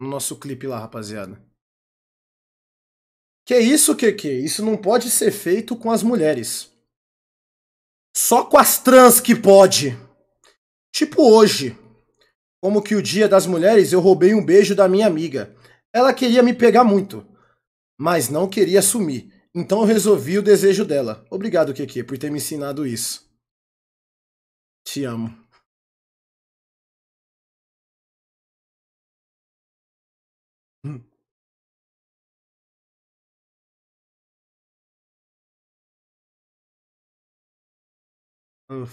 no nosso clipe lá, rapaziada. Que é isso, que Isso não pode ser feito com as mulheres. Só com as trans que pode. Tipo hoje. Como que o dia das mulheres eu roubei um beijo da minha amiga. Ela queria me pegar muito, mas não queria assumir. Então eu resolvi o desejo dela. Obrigado, Keke, por ter me ensinado isso. Te amo. 嗯。嗯。